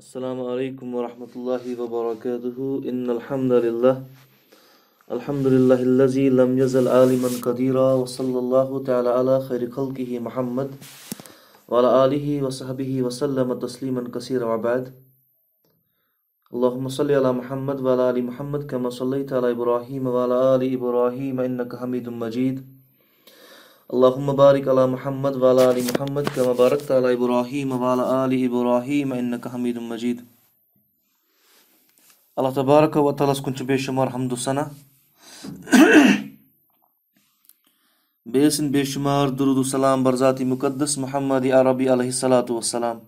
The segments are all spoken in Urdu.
السلام عليكم ورحمة الله وبركاته إن الحمد لله الحمد لله الذي لم يزل عالما قديرا وصلى الله تعالى على خير خلقه محمد وعلى آله وصحبه وسلم تسليما كثيرا وبعد اللهم صل على محمد وعلى آل محمد كما صليت على إبراهيم وعلى آل إبراهيم إنك حميد مجيد اللهم بارك على محمد وعلى آل محمد كما باركت على إبراهيم وعلى آل إبراهيم إنك حميد مجيد Allah Tebaraka ve Teala'sı kunçu beşşumar hamdü sana. Besin beşşumar durudu salam barzati mukaddes Muhammedi Arabi aleyhissalatu vesselam.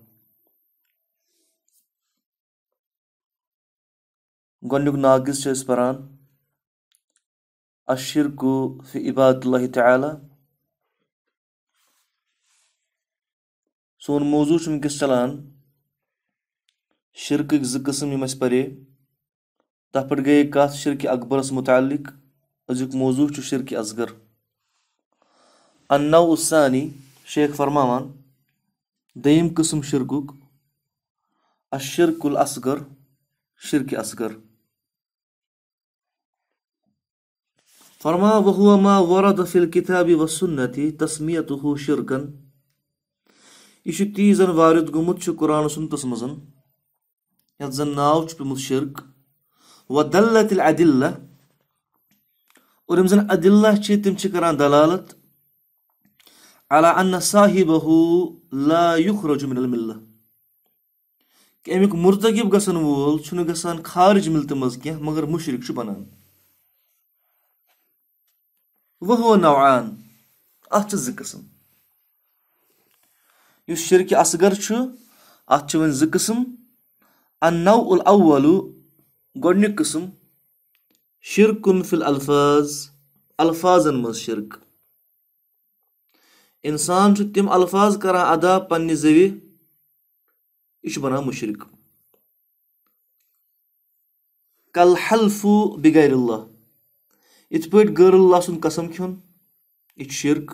گۄڈٕنیُک ناگز چھِ أسۍ پَران اَشِرکو فی عبادُ اللہ تعالیٰ سون موضوع چھُ وٕنکیٚس چلان شِرکٕکۍ زٕ قٕسٕم یِم اَسہِ پَرے تَتھ پٮ۪ٹھ گٔیے کَتھ شِرکہِ اکبرس مُتعلِق أزیُک موضوع چھُ شِرکہِ اصغر اَنو اُسانی شیخ فرماوان دٔیِم قٕسٕم شِرکُک اَشِرک الصغر شِرکہِ اصغر فرما وحوٗما وَرد فِل کِتابہِ وسُنتی تسمیت ہُہ شرکن Ишыкти зан варид гумут Kur'an'ı Куран сунтас nauç Ят зан нау чу пимут ширк. Ва даллат ил адилла. Урим зан Ala anna sahibahu la yukhracu minel millah. Ki emik murtagib gasan vol, şunu gasan kharic miltimaz ki, magar müşrik şu banan. Ve huve nav'an. Ahçı zıkkısın. Yüzşirki asgar şu. Atçıvın zı kısım. ul avvalu. Gornik kısım. Şirkun fil alfaz. Alfazın mı şirk? İnsan şu tüm alfaz kara ada panni zevi. İş bana müşrik. Kal halfu bi gayrillah. İtbet gayrillah'sun kasam kyon. İç şirk.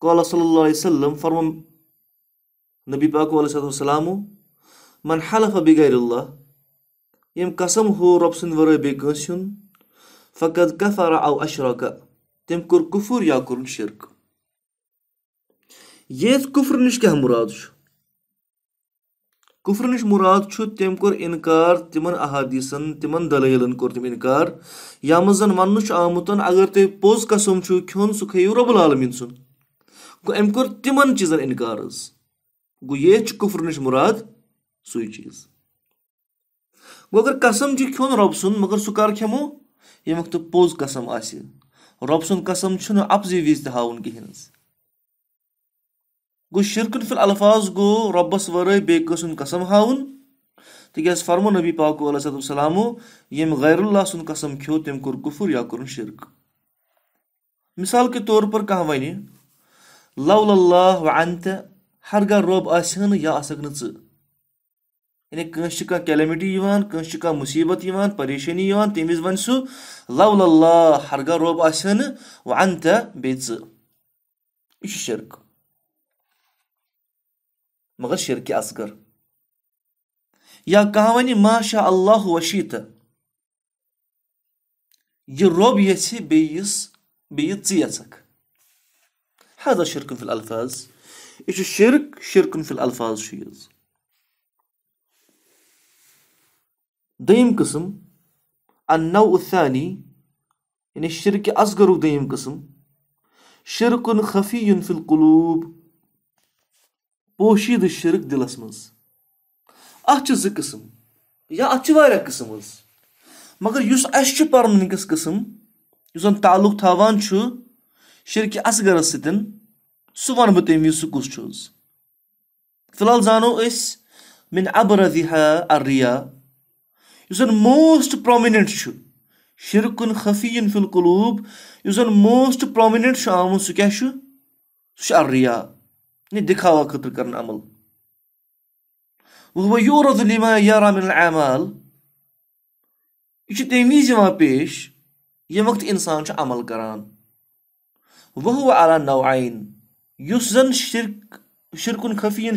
Kala sallallahu aleyhi ve sellem farman Nabi Pak aleyhissalatu vesselamu man halafa bi gayrillah yem kasamhu rabsun ve rabbi gönşün fakat kafara av aşraka tem kur kufur ya kurun şirk. Yez kufr niş kah murad şu. Kufr niş murad şu tem kur inkar timan ahadisan timan dalayilan kur tim inkar. Yamazan mannuş amutan agar te poz kasum şu kyon sukhayu rabbul alamin sun. گو مُراد سُے چیٖز گوٚو اگر قسم چھُ کھیوٚن رۄب سُنٛد مگر سُہ کر کھٮ۪مو ییٚمہِ وقتہٕ پوٚز قسم آسہِ رۄب سُنٛد قسم چھُنہٕ وِزِ تہِ ہاوُن تہین حظ گوٚو شِرکُن فِل الفاظ گوٚو رۄبَس وَرٲے بیٚیہِ کٲنٛسہِ ہُنٛد قسم ہاوُن تِکیازِ فرمو نبی پاکو علیہ صاحب السلام غیر اللہ سُنٛد قسم کھیوٚو تٔمۍ کوٚر کُفُر یا کوٚرُن شِرک مِثال کے طور پر کانٛہہ وَنہِ Lavlallah ve ente harga rob asan ya asaknısı. Yani kınşıka kelemeti yivan, kınşıka musibet yivan, perişani yivan, temiz vansu. Lavlallah harga rob asan ve ente bezi. İşi şirk. Mağır şirki asgar. Ya kahvani Allahu ve şita. Ye rob yesi beyiz, beyiz yasak. Haza şirkun fil alfaz. İşte şirk, şirkun fil alfaz şeyiz. Deyim kısım. Annav'u thani. Yani şirki azgaru deyim kısım. Şirkun hafiyyun fil kulub. Boşiydi şirk dilasımız. Ahçızı kısım. Ya açı var ya kısımız. Magar yüz aşçı parmının kısım. Yüzden taluk tavan şu. Şirki asgarası din. سُہ وَنہٕ بہٕ تمہِ وِزِ سُہ کُس چھُس فِلحال زانو أسۍ مِن ابرزِحا اریا یُس زَن موسٹ پرٛامِنٮ۪نٛٹ چھُ شِرکُن خفیٖن فِلقلوٗب یُس زَن موسٹ پرٛامِنٮ۪نٛٹ چھُ آمُت سُہ کیاہ چھُ سُہ چھُ اریا یعنی دِکھاوا خٲطرٕ کَران عمل وۄنۍ یورٕ دُنیٖما یارام اعمال یہِ چھُ تمہِ وِزِ یِوان پیش ییٚمہِ وقتہٕ اِنسان چھُ عمل کران وہوٗ علا نو یُس شِرک شِرکُن خفیٖن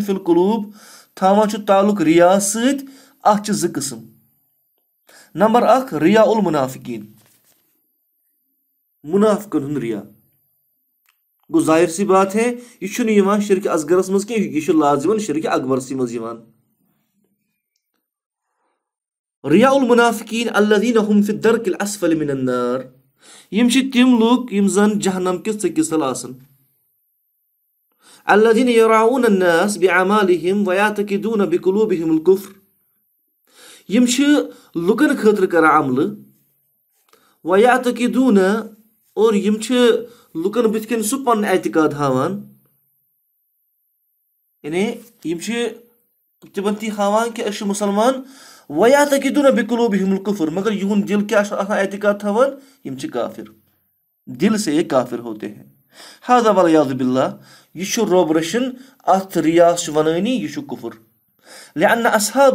تھاوان چھُ تعلُق رِیا سۭتۍ اَتھ چھِ زٕ قٕسٕم نمبر رِیا المُنافقیٖن مُنافقن ہُنٛد رِیا گوٚو گوظاہر سی بات ہے یہِ یہِ چھُنہٕ یِوان شِرکہِ اصغرس منٛز کینٛہہ چھُ لازِمن شرک اسغرس مزہ یہ لاز شرک اکبر سی میا امنافقین یِم الحمدل اسندار تم لوگ زن آسان الذين يراون الناس بعمالهم ويعتقدون بقلوبهم الكفر يمشي شي لوكن خاطر كرا عمل ويعتقدون اور يمشي شي لوكن بتكن سوبن اعتقاد هاوان يعني يمشي تبنتي هاوان كي اش مسلمان ويعتقدون بقلوبهم الكفر مگر يهون دل كي اش اعتقاد هاوان يمشي كافر دل سے یہ کافر ہوتے ہیں هذا والعیاذ بالله یہ روب رشن ات ونانی یہ کفر لأن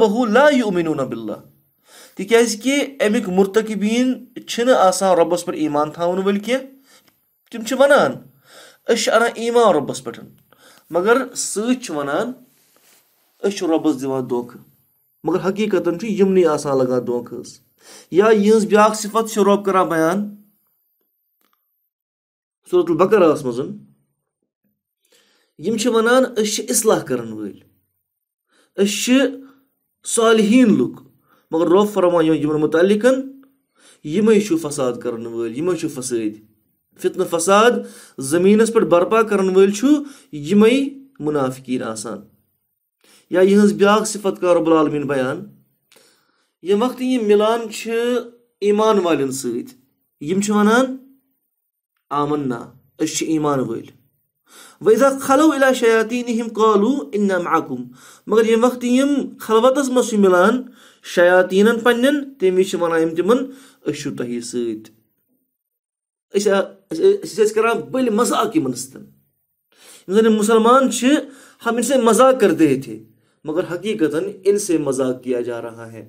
بہو لا یہ عمینہ تاز کہ امک مرتقبین ربس پر پیمان تاؤن ول تمان انمان ربس مگر ونان پنان ربس مگر حقیقتن در حقیقت یمن لگان دنکھ یا یہ باق صفت سے رب کر بیان صورت البقراہ مز یِم چھِ چھِ وَنان أسۍ کَرَن وٲلۍ أسۍ چھِ صالحیٖن لُکھ مگر روف فرما متعلق چھُ فساد کَرَن وٲلۍ کران چھُ فسٲدۍ فِتنہٕ فساد زٔمیٖنَس پٮ۪ٹھ برپا کَرَن وٲلۍ چھُ ول مُنافقیٖن آسان یا یِہٕنٛز بیٛاکھ ہذ بیا العالمیٖن بیان ییٚمہِ وقتہٕ یِم مِلان چھِ والٮ۪ن سۭتۍ یِم چھِ وَنان آمنا أسۍ چھِ اسان وٲلۍ وَإِذَا خَلَوْا وزا قَالُوا إِنَّا مَعَكُمْ مگر یم وقت خلوطس من سے ملان شایا پن تمان تم تہی سا بل مذاق یمن یعنی سن مسلمان ہم ان سے مذاق کر تھے مگر حقیقت ان سے مذاق کیا جا رہا ہے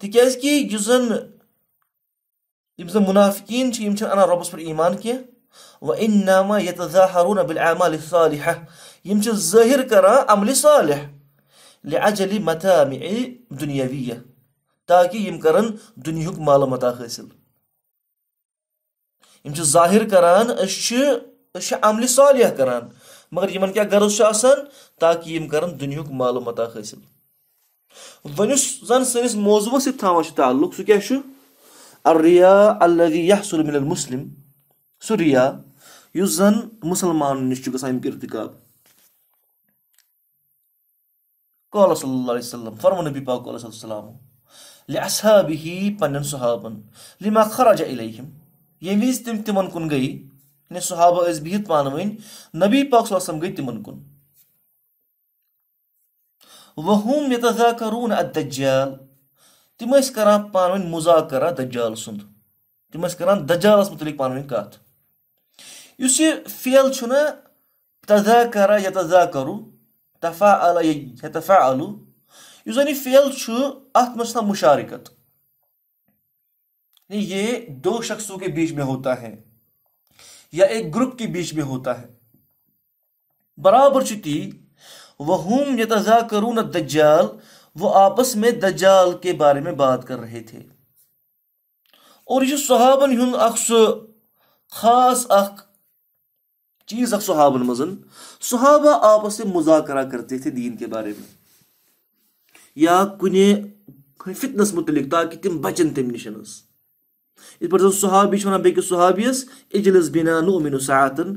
کہِ یُس یِم یِم مُنافقیٖن چھِ چھِنہٕ اَنان رۄبَس تیزکہ اس منافقین اعتان ربس پہ ایمان کیارونہ صالحہ ہم ظاہر کاران صالحہ حٲصِل یِم چھِ ظٲہِر تاکہ أسۍ چھِ أسۍ چھِ عملہِ صالح صالحہ مگر کیٛاہ غرض چھُ آسان تاکہِ یِم تاکہ دنہی معلوماتہ حٲصِل وۄنۍ یُس زَن سٲنِس موضوٗعَس سۭتۍ تعلُق سو کیاہ چھُ رِیا الذی یحصل من المُسلِم سو رياء یُس مسلمان مُسلمانن نِش چھُ قال صلى الله عليه وسلم فرم النبي وسلم قال صلى الله عليه وسلم لأصحابه بنن صحابَن لِما خرج إليهم يميز وِزِ تِم تِمَن كن گٔے یعنی صحابہٕ ٲسۍ بِہِتھ نبي ؤنۍ صلى الله عليه وسلم گٔے تِمَن كن وہم یتذاکرون الدجال تم ٲسۍ کران پانہٕ ؤنۍ مُذاکرہ دجال سُنٛد تِم ٲسۍ کران دجالس مُتعلِق پانہٕ ؤنۍ کتھ یُس یہِ فیل چھُنہ تذاکرا یتذاکرو تفا التفا الو یُس زن یہِ فیل چھُ اتھ منٛز چھِ آسان مُشارکت یہ یعنی دو شخصوں کے بیچ میں ہوتا ہے یا ایک گروپ کے بیچ میں ہوتا ہے برابر چھُ تی وہم یتضا کرون دجال وہ آپس میں دجال کے بارے میں بات کر رہے تھے اور یہ صحابن ہن ایکھ خاص اخ چیز اخ صحابن مزن صحابہ آپس سے مذاکرہ کرتے تھے دین کے بارے میں یا کنے فتنس متعلق تاکہ تم بچن تم نش یِتھ پٲٹھۍ زَن صحابی چھِ وَنان بیٚکِس صحابِیَس اِجلِس بِنا نہٕ اومِنو ساتَن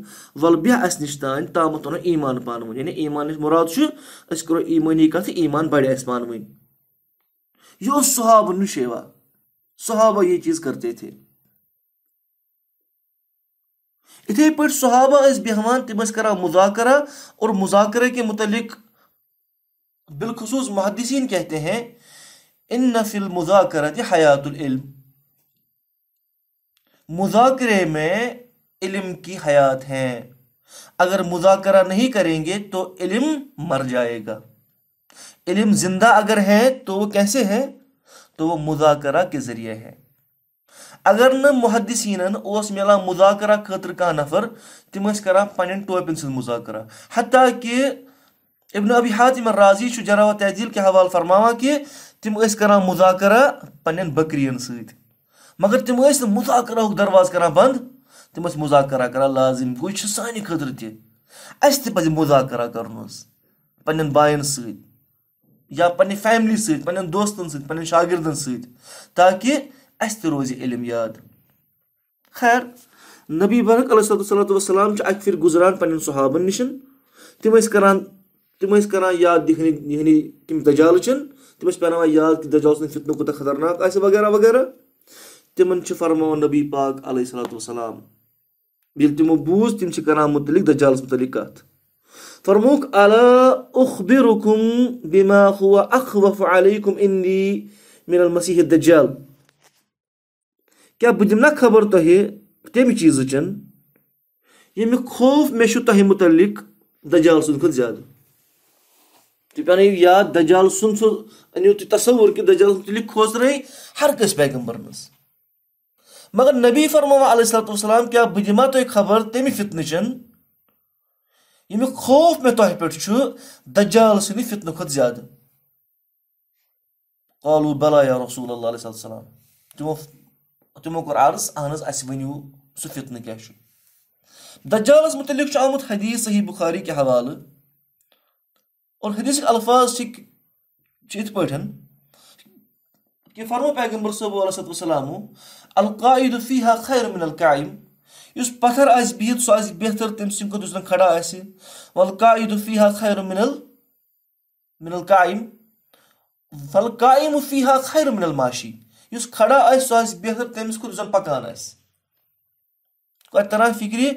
وَلہٕ بیٚہہ اَسہِ نِش تانۍ تامَتھ وَنو ایٖمان پانہٕ ؤنۍ یعنی ایٖمانٕچ مُراد چھُ أسۍ کَرو ایٖمٲنی کَتھ ایٖمان بَڑِ اَسہِ پانہٕ ؤنۍ یہ اوس صحابہ نشیوا صحابہ یہ چیز کرتے تھے اتھے پٲٹھۍ صحابہ ٲسۍ بیٚہوان تِم ٲسۍ کران مذاکرہ اور مذاکرے کے متعلق بالخصوص محدثین کہتے ہیں ان نفل مذاکرہ تہِ حیات العلم مذاکرے میں علم کی حیات ہیں اگر مذاکرہ نہیں کریں گے تو علم مر جائے گا علم زندہ اگر ہے تو وہ کیسے ہے تو وہ مذاکرہ کے ذریعے ہے اگر نہ محدثین ملا مذاکرہ خاطر نفر تم کرا پن ٹوپن سب مذاکرہ حتیٰ کہ ابن ابی حاتم امر راضی جرا و تعدیل کے حوال فرماوا کہ تم کران مذاکرہ پن بکرین ست مگر تم مذاکرہ درواز کران بند تم مذاکران لازم گئی سانہ خطر تہ از مذاکرہ کرنا حس پین باند یا پہ فیملی سن دون ساگردن ست تاکہ اس روزِ علم یاد خیر نبی برک علیہ صلا پھر گزران صحابن نشن تم کران تم کرادنی تم دجالچن تم پار یاد دجالم کو خطرناک آئے وغیرہ وغیرہ تمن فرمان نبی پاک علیہ صلاۃ وسلام یل بوز تم کران متعلق دجالس متعلق کت فرموک الا اخبرکم بما هو اخوف علیکم انی من المسیح الدجال کیا بہ دم نا خبر تہ کم چیز چن یہ خوف تہ متعلق دجال کھت زیادہ سیادہ تیو یاد دجال سب انیو تی تصور کہ دجالقے ہرکس پیغمبر مز مگر نبی فرمو علیہ السلام کیا بہ دما بہت خبر تمہ چن یوک خوف میں تہ پہ دجال پال ستنہ کھت زیادہ قالو بلا یا رسول اللہ علیہ السلام تمو کور عرض اہن اس اونیو سہ فطنہ کیا دجالس متعلق آمت حدیث صحیح بخاری کے حوالہ اور حدیث کے الفاظ ات پہ کہ فرمو پیغمبر صبح علیہ السلام القاعد فیها خیر من القائم اس پتھر آس بیت سو آس بہتر تم سن کو دوسرا کھڑا آس والقاعد فيها خير من ال من القائم فالقائم فيها خير من الماشي اس کھڑا آس سو آس بہتر تمس سن کو پکان پکانا آس کوئی طرح فکر ہے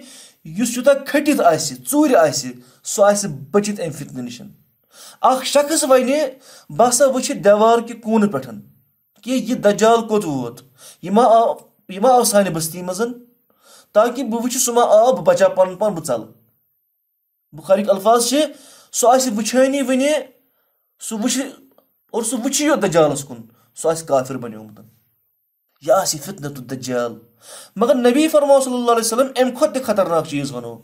اس جو تا کھٹیت آسی چوری آسی سو آسی بچیت ایم فتنی نشن اخ شخص وینے باسا وچھے دیوار کی کون پٹھن کہ یہ دجال کوت ووت یہ ما آؤ یہ ما آو سانہ بستی مز تاکہ بہچ سم ما آؤ بچا پن پان بل بخار الفاظ سے سہ ونی ون وچی یوتال کن سہفر بنی یہ آتنت دجال مگر نبی فرما صلی اللہ علیہ وسلم امہ تطرات چیز ونو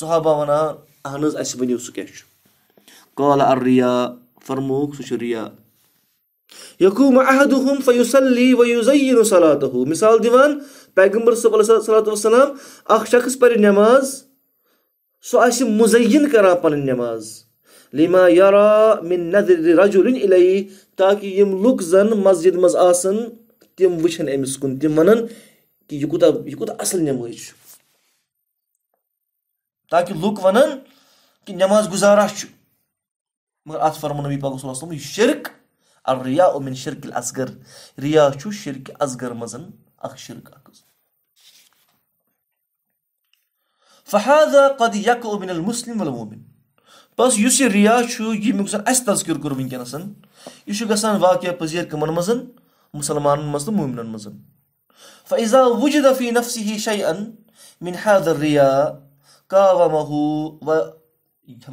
سہ وا اہو سو کہ ریا یقوم ویزین مثال دیوان پیغمبر صلی اللہ علیہ وسلم اخ شخص پر نماز سو آسی مزین کرانا پن نماز لما یرا من راج رجل الی تاکہ یم لک زن مسجد مز آسن تم وچھن امس کن تم ونن کہ یہ یہ کوت اصل نماز تاکہ ونن کہ نماز گزارا چھ مگر ات نبی پاک صلی اللہ فرمانوی پہ شرک الرياء من شرك الأصغر شو شرك أصغر مزن أخ شرك أكز فهذا قد يكو من المسلم والمؤمن بس يسي رياء شو يمكسن اس تذكر من كنسن يشو قسان واقع بزير کمن مزن مسلمان مزن مؤمن مزن فإذا وجد في نفسه شيئا من هذا الرياء قاومه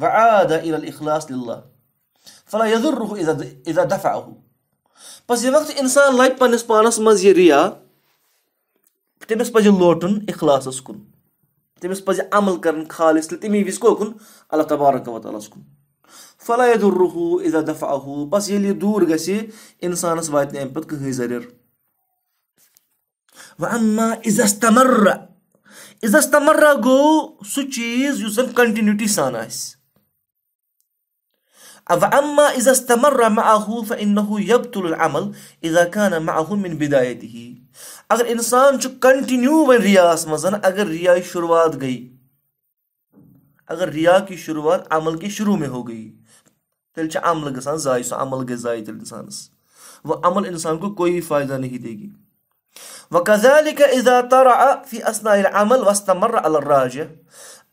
وعاد إلى الإخلاص لله فلاحد الرحا دفعہ اہو بس یہ وقت انسان اِنسان پنس پانس مز یہ ریا تمس پہ لوٹن اخلاصس کن تمس پہ عمل کرن کرالصل تمی وز كوكن اللہ تبارك وعیس کن فلاح اد الرحا دفا اہو بس یل یہ دور گز اِنسان وات پہ كہینی ذریعہ اما ان ما عزامرہ عزستمرہ گو سہ چیز کو زن کنٹنیٹی سان آ اما اذا اذا استمر معه فانه يبطل العمل كان معه من بدايته اگر انسان چھ کنٹینیو و ریاس مزن اگر ریا شروعات گئی اگر ریا کی شروعات عمل کے شروع میں ہو گئی تیل چھ عمل گسان زائع سو عمل گئی تیل انسانس وہ عمل انسان کو کوئی فائدہ نہیں دے گی وَكَذَلِكَ تَرَعَ فِي وَاسْتَمَرَّ عَلَى راج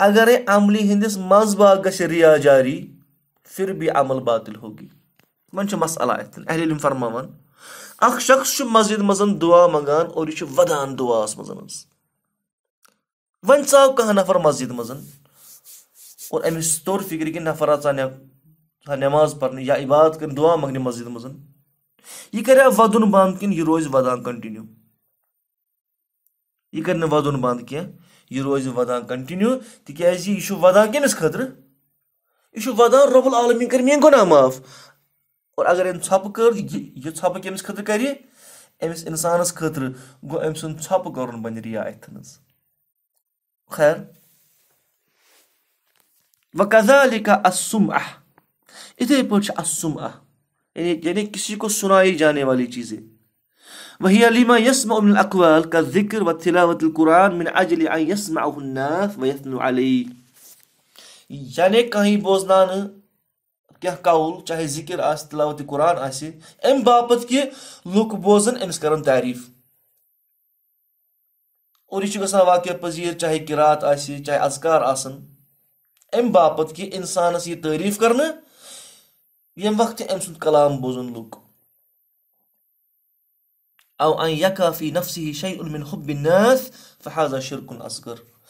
اگر عملی ہندس مز گش ریا جاری پھر بھی عمل باطل ہوگی و مسئلہ اتن اہل عل فرمان اخص م مسجد مزا منگان اور یہ ودان دعاس مزا ون ثا کم نفر مسجد اور امس طور فکر کہ نفر اہ نماز نماز یا عبادت کر دعا منگنے مسجد یہ کریا ودن بند کن روز ودان کنٹینیو یہ ودن یہ روز ودان کنٹینیو کنٹنیو یہ ودان کمس خطر یہ ودان رب العالمین کر میان گناہ معاف اور اگر امپہر یہ چھپہ كمس خطر كر امس اِنسان خطر گو ام سن بن رعایت مزر و كذا اسمہ اتھائی پی اسمہ یعنی یعنی کسی کو سنائی جانے والی چیز وی علیمہ یس مہ الاقوال كا ذكر وطیل القرآن یسمہ اُن وس نل یعنی کہیں بوزنا کیا قول چاہے ذکر آس تلاوت قرآن آس ام باپت کہ لوک بوزن امس کرن تعریف اور یہ گا واقع پذیر چاہے کرات آس چاہے اذکار آسن ام باپت کہ انسانس یہ تعریف کرنے یم وقت ام سند کلام بوزن لوک او ان یکا فی نفسی شیء من حب الناس فہذا شرک اصغر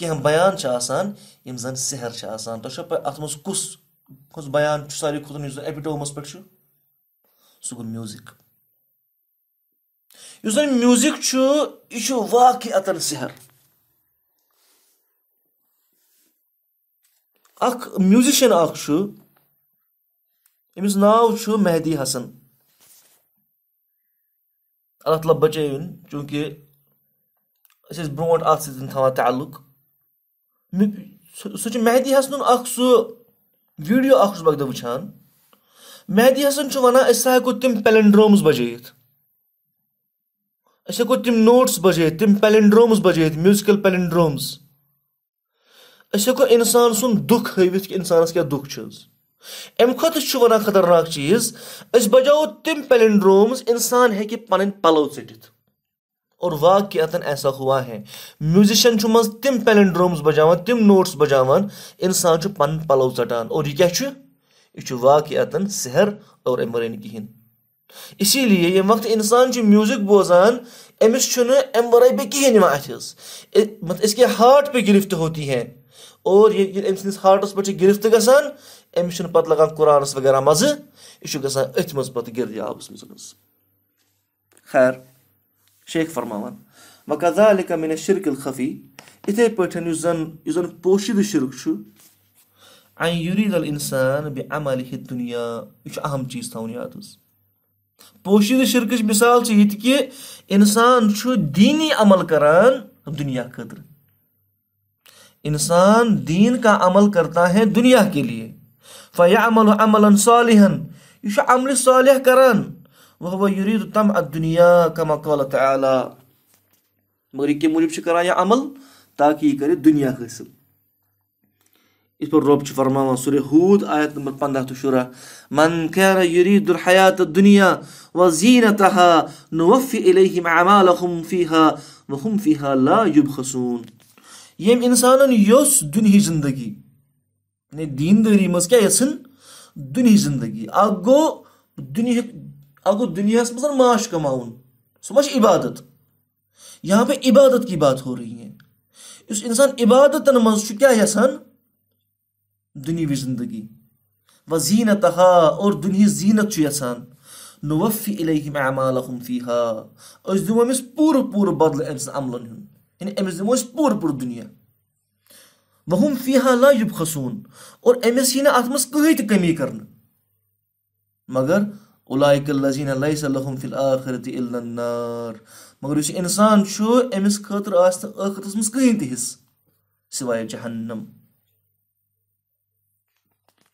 گەم بەیان چ ئاسان ئیمزان سهر چ ئاسان تەشە ئەتمەس کوس کوس بەیان چ ساری کوتن یوز ئەپیتە ومەس پەکشو سگون میوزیک یوزن میوزیک چو یچو واکی ئەتەن سهر اکھ میوزِشن اکھ چھُ أمِس ناو چھُ مہدی حسن اللہ تعالیٰ بچٲوِن چوٗنٛکہِ أسۍ ٲسۍ برونٛٹھ اَتھ سۭتۍ تھاوان تعلُق سوچ مہدی حسن اخصو ویڈیو اخصو بگ دب وچان مہدی حسن چھ ونا اسا ہکو تم پیلنڈرومز بجیت اسا کو تم نوٹس بجیت تم پیلنڈرومز بجیت میوزیکل پیلنڈرومز اسا کو انسان سن دکھ ہیوت کہ انسان اس کیا دکھ چھس ایم خط چھ ونا خطرناک چیز اس بجاؤ تم پیلنڈرومز انسان ہے کہ پنن پلو چھٹیت اور واقعتاً ایسا ہوا ہے میوزشن مز تم پیلنڈرومز بجاوان تم نوٹس بجاوان انسان چھ پن پلو ژٹان اور یہ کیا چھ یہ چھ واقعتاً سحر اور امرن کہین اسی لیے یہ وقت انسان چھ میوزک بوزان امس چھ نہ ام ورے بے کہین ما اتھس مطلب اس کے ہارٹ پہ گرفت ہوتی ہے اور یہ ام سنس ہارٹس پہ چھ گرفت گسان امس چھ پتہ لگان قرانس وغیرہ مزہ یہ چھ گسان اتھ مز پتہ گرد آبس مز خیر شیخ فرماوان وَقَذَلِكَ مِنَ الشِّرْكِ الْخَفِي اتھے پیٹھن یو زن پوشی دو شرک چھو عَنْ يُرِيدَ الانسان بِعَمَلِهِ الدُّنِيَا اچھا اہم چیز تھا انہی آتوز پوشی دو شرک چھو مثال چھو ہیت کہ انسان چھو دینی عمل کران دنیا قدر انسان دین کا عمل کرتا ہے دنیا کے لیے فَيَعْمَلُ عَمَلًا صَالِحًا اچھا عملی صالح کران وهو يريد طمع الدنيا كما قال تعالى مگر یہ موجب شكرا يا عمل تاكي یہ الدنيا دنیا اس پر رب چھ فرماوان سورہ ہود آیت نمبر 15 تشورة من كان يريد الحياة الدنيا وزينتها نوفي إليهم أعمالهم فيها وهم فيها لا يبخسون يم انسانا يوس دنيا زندگي نے دین دری مز کیا یسن اگو آپ کو دنیا سے مثلا معاش کماؤں سمجھ عبادت یہاں پہ عبادت کی بات ہو رہی ہے اس انسان عبادت منظ چھ کیا یسن دنیوی زندگی و زینت اور دنیا زینت چھ یسن نوفی الیہم اعمالہم فیہا اس دنیا میں پور پور بدل امس عملن ہن یعنی امس اس پور پور دنیا وہم فیہا لا یبخسون اور امس ہی نے آتمس کہیں تھی کمی کرنے مگر مگر اولئك الذين ليس لهم في الاخره الا النار مگر یس انسان شو امس خاطر آس اخرتس مس کہیں تہس سوا جہنم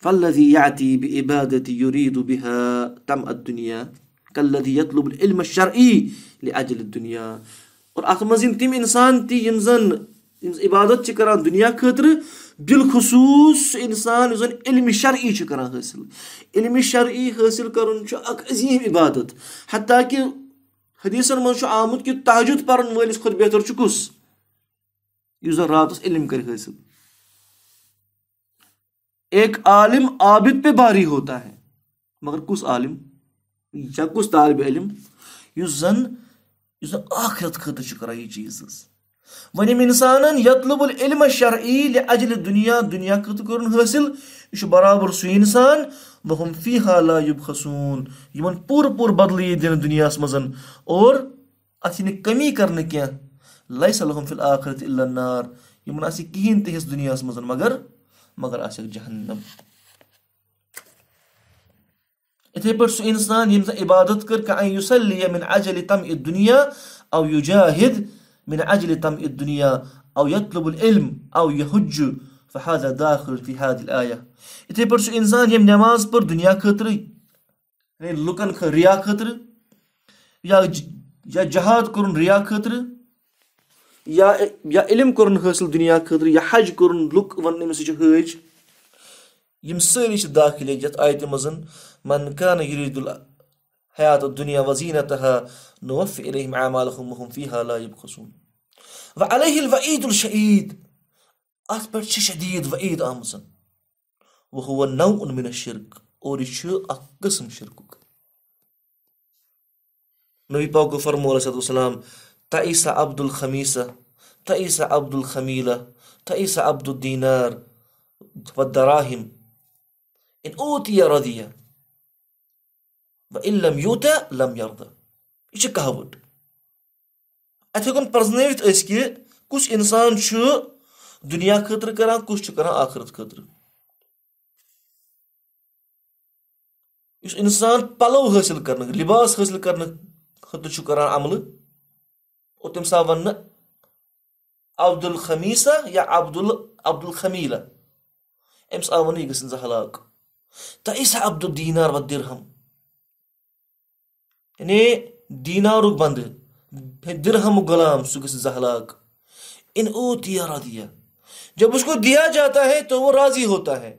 فالذي يعتي بإبادة يريد بها تم الدنيا كالذي يطلب العلم الشرعي لأجل الدنيا اور آخر مزين تم إنسان تي ينزن عبادت کر دنیا خطر دلخصوص سہ انسان اس علمی شرعی کران حاصل علمی شرعی حاصل کرنا عظیم عبادت حتیٰ کہ حدیثن مز آمت کہ تاجد پھر ولس بہتر کس اس راتس علم کر حاصل ایک عالم عابد پہ باری ہوتا ہے مگر کس عالم یا کس طالب علم زن زخرت خطرہ یہ چیز ونم انسانن يطلب العلم الشرعي لاجل الدنيا دنيا كتكرن حاصل يش برابر سو انسان وهم فيها لا يبخسون يمن پور پور بدلي دين دنيا اسمزن اور اتين كمي كرن كيا ليس لهم في الاخره الا النار يمن اسي كين تهس دنيا اسمزن مگر مگر اسي جهنم اتي پر سو انسان يمز عبادت كر كان يصلي من عجل تم الدنيا او يجاهد مم. min acli tam'id dünya av yatlubul ilm av yahujju فهذا داخل في هذه الآية इथे पर इंसान ये नमाज पर दुनिया खातर यानी लुकन ख रिया खातर या या जहाद करून रिया खातर या या इलम करून हासिल दुनिया खातर या हज करून लुक वन एम सच हज यम सारी दाखिल यत आयत मजन मन कान युरीदुल حياة الدنيا وزينتها نوفي إليهم أعمالهم وهم فيها لا يبخسون وعليه الوعيد الشديد أثبت شديد وعيد آمسن وهو نوع من الشرك ورش أقسم شركك نبي پاک فرمو علیہ السلام تعیسہ عبد الخميسة تعیسہ عبد الخميلة تعیسہ عبد الدینار والدراہم إن أوتي رضيا و عم یوتہ لم یار یہ کہاوت کُس اس کہ کس خٲطرٕ دنیا خاطر کر کس آخرت خطر الو حاصل کرنے لباس حاصل کر عمل او تمس آ عبد الحمیسہ عبد العبد الحملہ أمِس آو وَنہٕ یہِ و یہ حلاق تیسا عبد وَ دِرہم یعنی دینارُک بَندٕ دِرہَم غلام سُہ گژھِ زہلاق اِن او تیا رادیا جب اس کو دیا جاتا ہے تو وہ راضی ہوتا ہے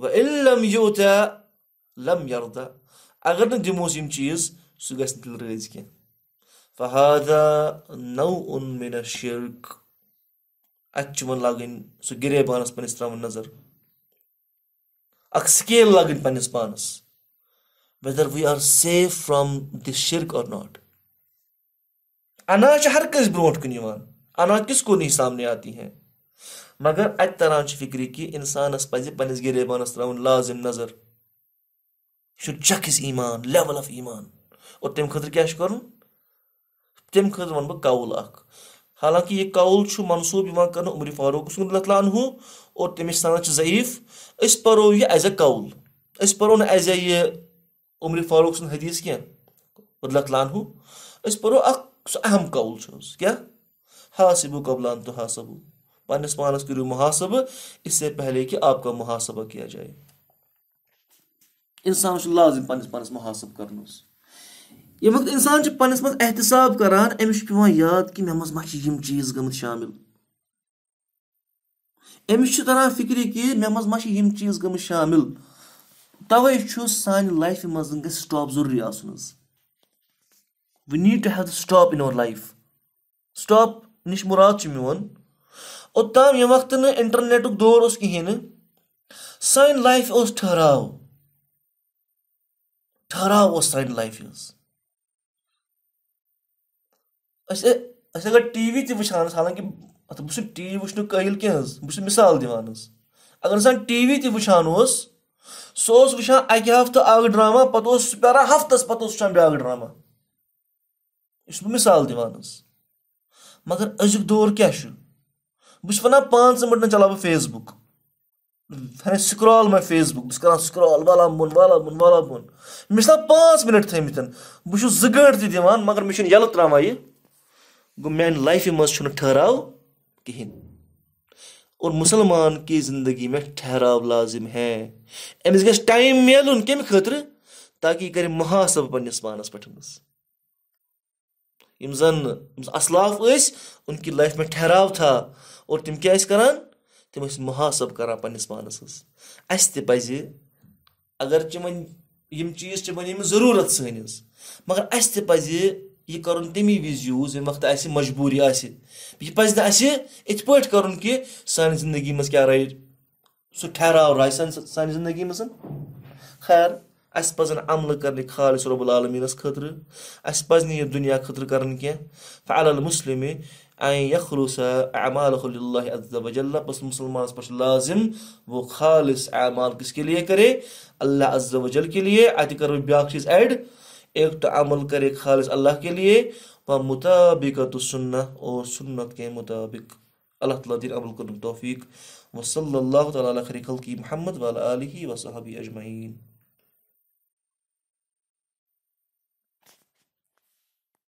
وہ علم یو تیا لم یاردا اگر نہٕ دِموس یِم چیٖز سُہ گژھِ نہٕ تیٚلہِ رٲزۍ کینٛہہ فہادا نو اوٚن مےٚ نہ شِرک اَتہِ چھُ وۄنۍ لاگٕنۍ سُہ گِرے بانَس پَنٕنِس ترٛاوٕنۍ نظر اَکھ سِکیل لاگٕنۍ پَنٕنِس پانَس whether we are safe from this shark or not اناج کس برو کن اناج کس کو نہیں سامنے آتی ہیں مگر اتران فکری کہ انسان پز پنس گرے بانس تراؤن لازم نظر یہ چکس اس ایمان لیول آف ایمان اور تم خطر کیا کر حالانکہ یہ چھ منصوب يو كر عبر فاروق اس تعاليٰ ہن او تمس ضعیف اس پرو اے قول اس پرو نا ایز اے عمر فاروق فاروقس حدیث کھیلان سہ اہم قول قولش حا صبح حاصب ہو پانس کرو محاسب اس سے پہلے کہ آپ کا محاسبہ کیا جائے اِنسان لازم پانس محاسب کرنا یہ وقت انسان پحتساب کر پاس یاد کہ مے مہم چیز گھنٹ شامل امس تران فکری کہ مے مہم چیز گامل تَوَے چھُ سانہِ لایفہِ منٛز گژھِ سٹاپ ضروٗری آسُن حظ we need to have the stop in our life stop نِش مُراد چھُ میون اوٚتام ییٚمہِ وقتہٕ نہٕ اِنٹرنیٹُک دور اوس کِہیٖنۍ نہٕ سانہِ لایفہِ اوس ٹھہراو ٹھہراو اوس سانہِ لایفہِ ہٕنٛز أسۍ أسۍ اگر ٹی وی تہِ وٕچھان حظ حالانکہِ بہٕ چھُس ٹی وی وٕچھنُک قٲیِل کینٛہہ حظ بہٕ چھُس مِثال دِوان حظ اگر اِنسان ٹی وی تہِ وٕچھان اوس سُہ سُہ اوس اوس وٕچھان اَکہِ ہفتہٕ پَتہٕ پَتہٕ اوس وٕچھان بیٛاکھ اس یہِ چھُس بہٕ مِثال دِوان حظ مگر أزیُک دور چھُ بہٕ چھُس وَنان پانٛژَن مِنٹَن چلا بہٕ فیس بک سِکرال مےٚ فیس بُک بہٕ چھُس سِکرال بۄن بۄن بس بۄن مےٚ چھِ آسان پانٛژھ بو تھٲیمٕتۍ بہٕ چھُس زٕ گٲنٛٹہٕ تہِ دِوان مگر مےٚ چھُنہٕ یَلہٕ ترٛاوان یہِ گوٚو گو لایفہِ منٛز چھُنہٕ ٹھہراو کِہیٖنۍ اور مسلمان کی زندگی میں ٹھہراو لازم ہے امس گھس ٹائم مل کم خط تاکہ یہ کریں محاسب پنس پانس یم زن اصلاف اس ان کی لائف ٹھہراو تھا اور تم کیا کران تم محاسب کران پس پانس اس تہ پہ اگر چن چیز چین ضرورت سن مگر اس تہ پہ یہ کرن تمی ویز یوز ہم وقت ایسی مجبوری آسی یہ پس دا ایسی ایت پیٹ کرن کے سانی زندگی مز کیا رہی سو ٹھہراو ہو رہی سانی زندگی مز خیر اس پس ان عمل کرنے خالص رب العالمین اس خطر اس پس نیر دنیا خطر کرن کے فعلا المسلمی این یخلوس اعمال خلی اللہ عز و جل پس مسلمان اس لازم وہ خالص اعمال کس کے لیے کرے اللہ عز وجل جل کے لئے آیت کرو بیاک چیز ایڈ ایک تو عمل کرے خالص اللہ کے لیے وہ مطابقت و اور سنت کے مطابق اللہ تعالیٰ دین عمل توفیق و صلی اللہ تعالیٰ خریقل کی محمد و علیہ و صحب اجمعین